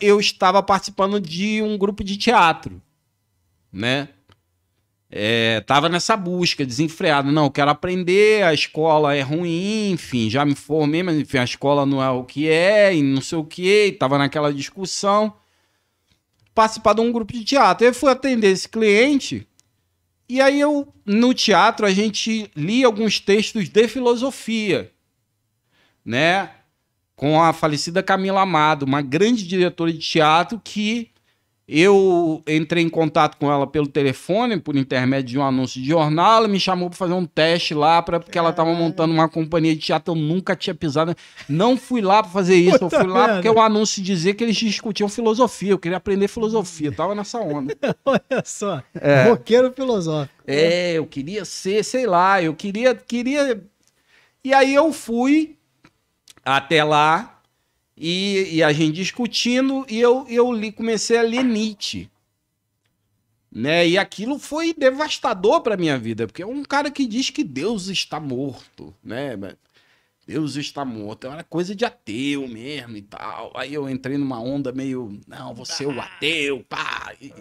eu estava participando de um grupo de teatro, né? É, tava nessa busca desenfreada. Não, quero aprender, a escola é ruim, enfim, já me formei, mas enfim, a escola não é o que é, e não sei o que, tava naquela discussão. Participar de um grupo de teatro. Eu fui atender esse cliente, e aí eu, no teatro, a gente lia alguns textos de filosofia, né? com a falecida Camila Amado, uma grande diretora de teatro que eu entrei em contato com ela pelo telefone, por intermédio de um anúncio de jornal. Ela me chamou para fazer um teste lá, pra, porque ela estava montando uma companhia de teatro. Eu nunca tinha pisado. Não fui lá para fazer isso. Puta eu fui lá merda. porque o anúncio dizia que eles discutiam filosofia. Eu queria aprender filosofia. Eu tava nessa onda. Olha só. É. Roqueiro filosófico. Né? É, eu queria ser, sei lá. Eu queria, queria. E aí eu fui até lá e, e a gente discutindo e eu, eu li, comecei a ler Nietzsche. Né? E aquilo foi devastador para minha vida, porque é um cara que diz que Deus está morto, né? Deus está morto, era é coisa de ateu mesmo e tal. Aí eu entrei numa onda meio, não, você é o ateu, pá. E...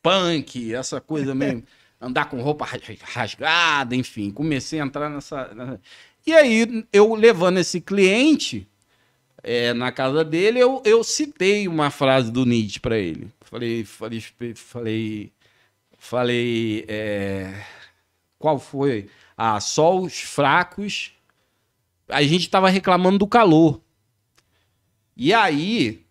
Punk, essa coisa mesmo. andar com roupa rasgada, enfim. Comecei a entrar nessa. E aí, eu levando esse cliente é, na casa dele, eu, eu citei uma frase do Nietzsche para ele. Falei, falei, falei, falei. É... Qual foi? Ah, só os fracos. A gente estava reclamando do calor. E aí,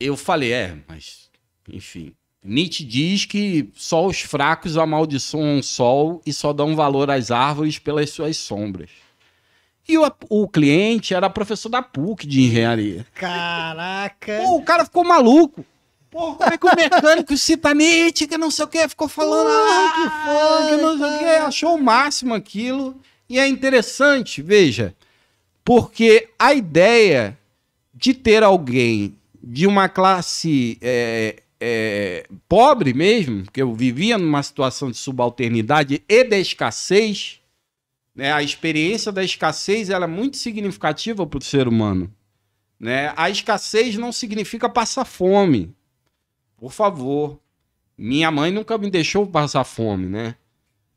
eu falei, é, mas, enfim. Nietzsche diz que só os fracos amaldiçoam o sol e só dão valor às árvores pelas suas sombras. E o, o cliente era professor da PUC de engenharia. Caraca! Pô, o cara ficou maluco. Pô, como é que o mecânico cita Nietzsche, que não sei o que, ficou falando, ah, que foda, que não sei o que, achou o máximo aquilo. E é interessante, veja, porque a ideia de ter alguém de uma classe é, é, pobre mesmo, que eu vivia numa situação de subalternidade e de escassez, né? a experiência da escassez ela é muito significativa para o ser humano. Né? A escassez não significa passar fome. Por favor. Minha mãe nunca me deixou passar fome, né?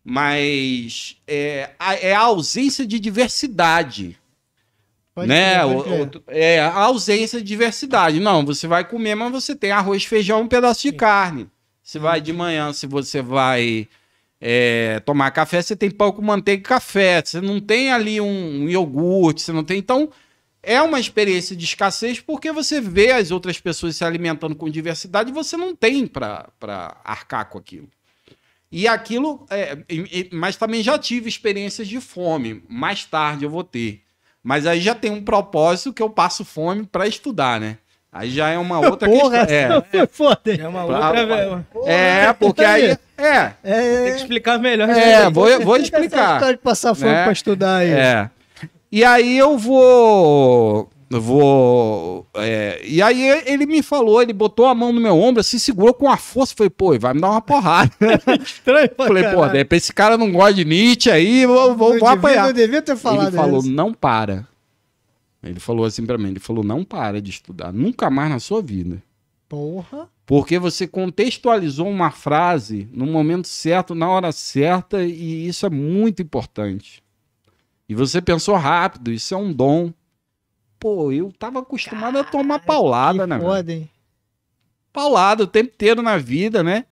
Mas é, é a ausência de diversidade. Pode né? o é, a ausência de diversidade. Não, você vai comer, mas você tem arroz, feijão, um pedaço de Sim. carne. Se vai de uhum. manhã, se você vai é, tomar café, você tem pouco manteiga e café. Você não tem ali um, um iogurte, você não tem. Então, é uma experiência de escassez porque você vê as outras pessoas se alimentando com diversidade e você não tem para arcar com aquilo. E aquilo. É, mas também já tive experiências de fome. Mais tarde eu vou ter. Mas aí já tem um propósito que eu passo fome para estudar, né? Aí já é uma outra Porra, questão. É, é, foda. é uma outra. velho. é, porque aí. É. é. é. Tem que explicar melhor. É, né? vou, vou explicar. É de passar fome né? para estudar aí. É. E aí eu vou eu vou. É... E aí ele me falou, ele botou a mão no meu ombro, se assim, segurou com a força. Falei, pô, vai me dar uma porrada. É estranho, Falei, pô, de repente esse cara não gosta de Nietzsche aí, vou, vou, eu vou devia, apanhar. devia ter falado. Ele isso. falou, não para. Ele falou assim para mim, ele falou, não para de estudar, nunca mais na sua vida. Porra. Porque você contextualizou uma frase no momento certo, na hora certa, e isso é muito importante. E você pensou rápido, isso é um dom pô, eu tava acostumado a tomar paulada, né? Podem. Paulada o tempo inteiro na vida, né?